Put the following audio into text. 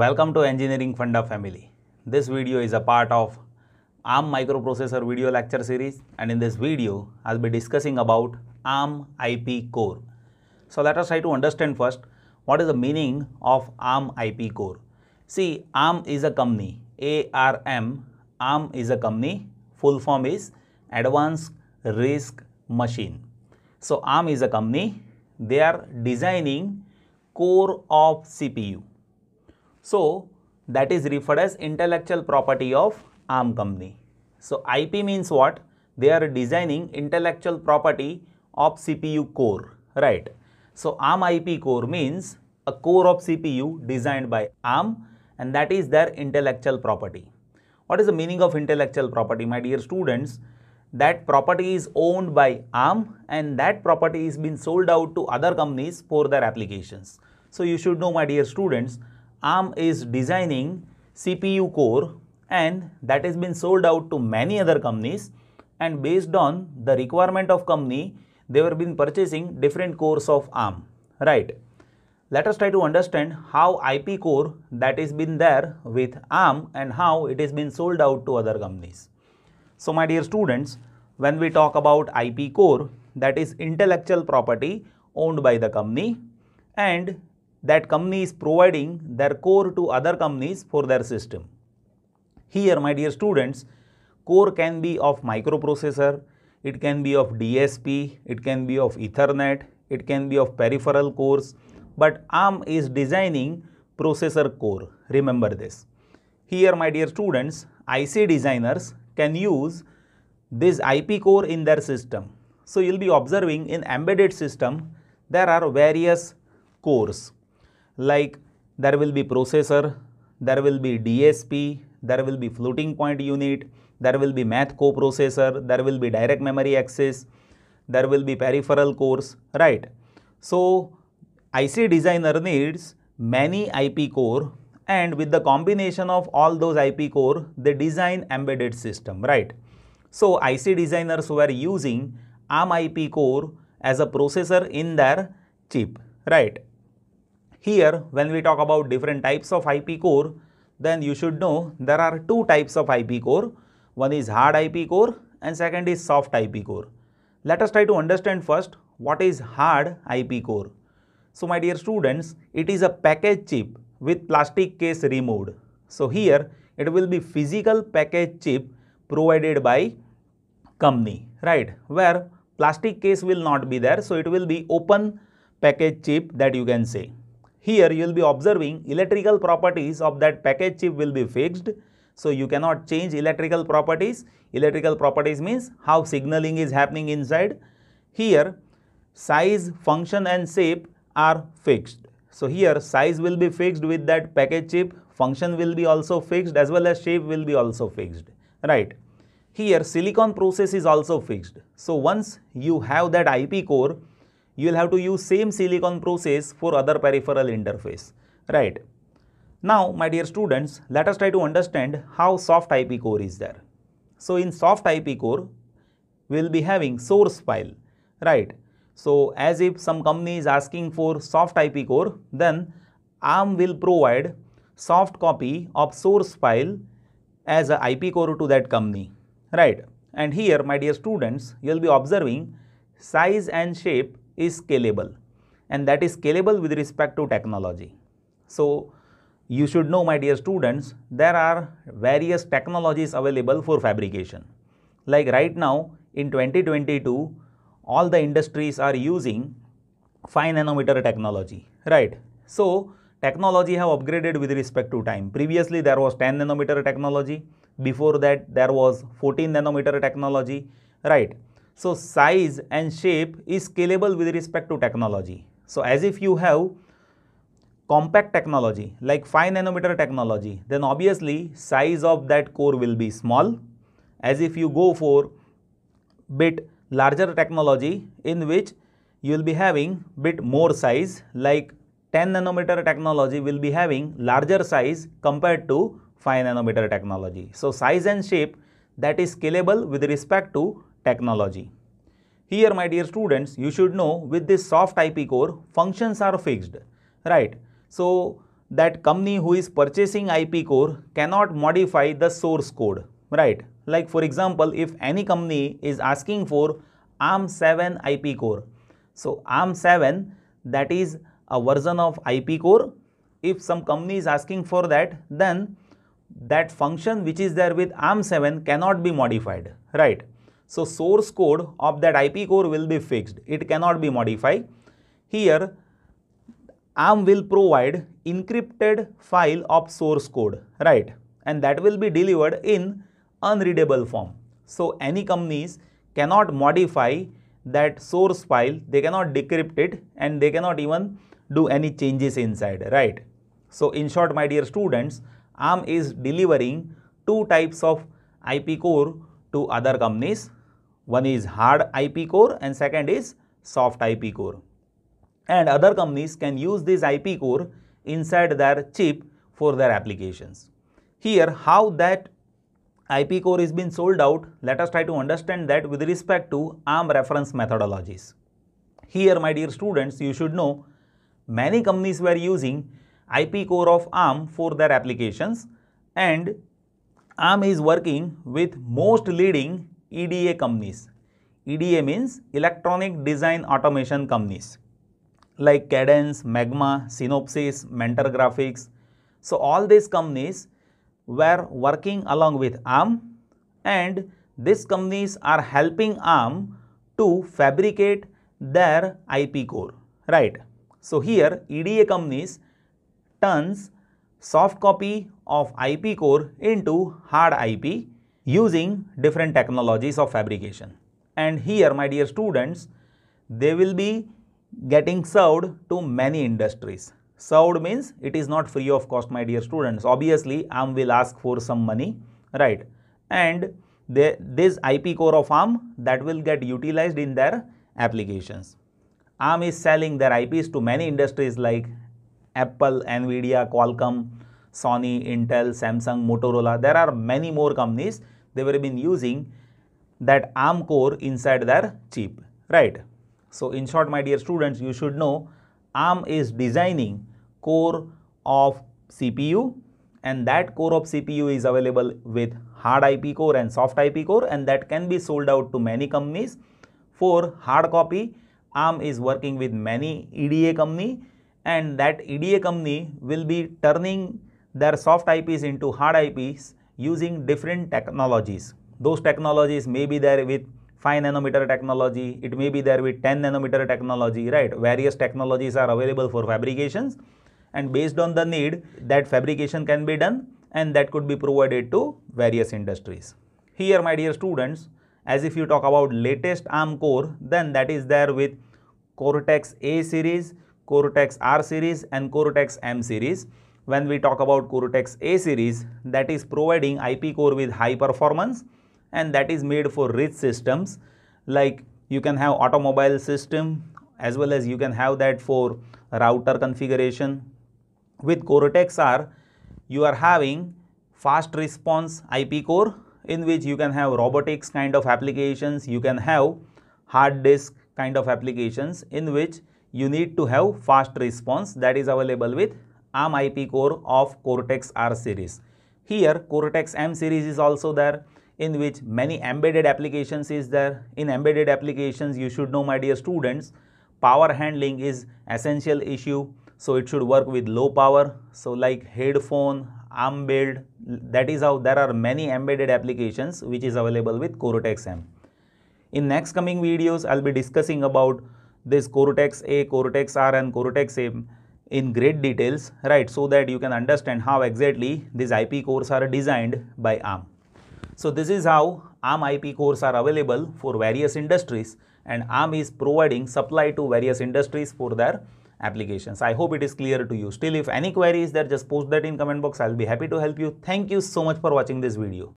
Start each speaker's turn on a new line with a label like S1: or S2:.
S1: Welcome to Engineering Funda family. This video is a part of ARM microprocessor video lecture series and in this video I'll be discussing about ARM IP core. So let us try to understand first what is the meaning of ARM IP core. See ARM is a company ARM ARM is a company full form is Advanced Risk Machine. So ARM is a company they are designing core of CPU so, that is referred as intellectual property of ARM company. So, IP means what? They are designing intellectual property of CPU core, right? So, ARM IP core means a core of CPU designed by ARM and that is their intellectual property. What is the meaning of intellectual property, my dear students? That property is owned by ARM and that property is being sold out to other companies for their applications. So, you should know, my dear students, ARM is designing CPU core and that has been sold out to many other companies and based on the requirement of company they were been purchasing different cores of ARM right let us try to understand how IP core that is been there with ARM and how it is been sold out to other companies so my dear students when we talk about IP core that is intellectual property owned by the company and that company is providing their core to other companies for their system. Here, my dear students, core can be of microprocessor, it can be of DSP, it can be of Ethernet, it can be of peripheral cores, but ARM is designing processor core. Remember this. Here, my dear students, IC designers can use this IP core in their system. So, you will be observing in embedded system, there are various cores like there will be processor, there will be DSP, there will be floating point unit, there will be math coprocessor, there will be direct memory access, there will be peripheral cores, right. So, IC designer needs many IP core and with the combination of all those IP core, they design embedded system, right. So, IC designers were using ARM IP core as a processor in their chip, right. Here, when we talk about different types of IP core, then you should know there are two types of IP core. One is hard IP core and second is soft IP core. Let us try to understand first what is hard IP core. So my dear students, it is a package chip with plastic case removed. So here it will be physical package chip provided by company, right? Where plastic case will not be there. So it will be open package chip that you can say. Here you will be observing electrical properties of that package chip will be fixed. So, you cannot change electrical properties. Electrical properties means how signaling is happening inside. Here size, function and shape are fixed. So, here size will be fixed with that package chip, function will be also fixed as well as shape will be also fixed, right. Here silicon process is also fixed. So, once you have that IP core, you will have to use same silicon process for other peripheral interface, right? Now, my dear students, let us try to understand how soft IP core is there. So, in soft IP core, we will be having source file, right? So, as if some company is asking for soft IP core, then ARM will provide soft copy of source file as a IP core to that company, right? And here, my dear students, you will be observing size and shape is scalable and that is scalable with respect to technology. So, you should know my dear students, there are various technologies available for fabrication. Like right now in 2022, all the industries are using 5 nanometer technology, right. So, technology have upgraded with respect to time. Previously, there was 10 nanometer technology. Before that, there was 14 nanometer technology, right. So size and shape is scalable with respect to technology. So as if you have compact technology like 5 nanometer technology, then obviously size of that core will be small. As if you go for bit larger technology in which you will be having bit more size like 10 nanometer technology will be having larger size compared to 5 nanometer technology. So size and shape that is scalable with respect to technology. Here my dear students, you should know with this soft IP core, functions are fixed, right? So that company who is purchasing IP core cannot modify the source code, right? Like for example, if any company is asking for ARM7 IP core, so ARM7 that is a version of IP core, if some company is asking for that, then that function which is there with ARM7 cannot be modified, right? So source code of that IP core will be fixed. It cannot be modified. Here ARM will provide encrypted file of source code, right? And that will be delivered in unreadable form. So any companies cannot modify that source file, they cannot decrypt it and they cannot even do any changes inside, right? So in short, my dear students, ARM is delivering two types of IP core to other companies. One is hard IP core and second is soft IP core. And other companies can use this IP core inside their chip for their applications. Here, how that IP core is being sold out, let us try to understand that with respect to ARM reference methodologies. Here, my dear students, you should know many companies were using IP core of ARM for their applications and ARM is working with most leading EDA companies. EDA means Electronic Design Automation companies like Cadence, Magma, Synopsys, Mentor Graphics. So, all these companies were working along with ARM and these companies are helping ARM to fabricate their IP core, right? So, here EDA companies turns soft copy of IP core into hard IP using different technologies of fabrication. And here my dear students, they will be getting served to many industries. Served means it is not free of cost my dear students. Obviously, ARM will ask for some money, right? And they, this IP core of ARM that will get utilized in their applications. ARM is selling their IPs to many industries like Apple, Nvidia, Qualcomm, Sony, Intel, Samsung, Motorola. There are many more companies they were been using that ARM core inside their chip, right? So, in short, my dear students, you should know ARM is designing core of CPU and that core of CPU is available with hard IP core and soft IP core and that can be sold out to many companies. For hard copy, ARM is working with many EDA company and that EDA company will be turning their soft IPs into hard IPs using different technologies. Those technologies may be there with 5 nanometer technology, it may be there with 10 nanometer technology, right? Various technologies are available for fabrications and based on the need that fabrication can be done and that could be provided to various industries. Here my dear students, as if you talk about latest ARM core, then that is there with Cortex A series, Cortex R series and Cortex M series when we talk about Cortex A series that is providing IP core with high performance and that is made for rich systems like you can have automobile system as well as you can have that for router configuration. With Cortex R you are having fast response IP core in which you can have robotics kind of applications, you can have hard disk kind of applications in which you need to have fast response that is available with ARM-IP core of Cortex-R series. Here Cortex-M series is also there in which many embedded applications is there. In embedded applications, you should know my dear students, power handling is essential issue. So it should work with low power. So like headphone, arm build, that is how there are many embedded applications which is available with Cortex-M. In next coming videos, I'll be discussing about this Cortex-A, Cortex-R and Cortex-M in great details, right, so that you can understand how exactly these IP cores are designed by ARM. So this is how ARM IP cores are available for various industries and ARM is providing supply to various industries for their applications. I hope it is clear to you. Still, if any query is there, just post that in comment box. I'll be happy to help you. Thank you so much for watching this video.